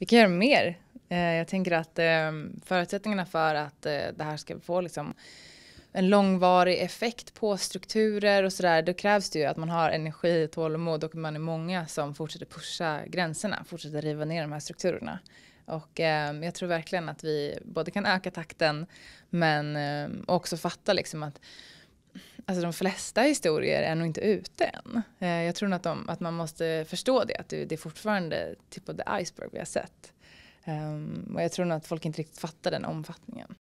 Vi kan göra mer. Eh, jag tänker att ehm, förutsättningarna för att eh, det här ska få liksom en långvarig effekt på strukturer och sådär, då krävs det ju att man har energi, tålamod och man är många som fortsätter pusha gränserna, fortsätter riva ner de här strukturerna. Och eh, jag tror verkligen att vi både kan öka takten men eh, också fatta liksom att alltså de flesta historier är nog inte ute än. Eh, jag tror att, de, att man måste förstå det, att det är fortfarande tip of the iceberg vi har sett. Ehm, och jag tror nog att folk inte riktigt fattar den omfattningen.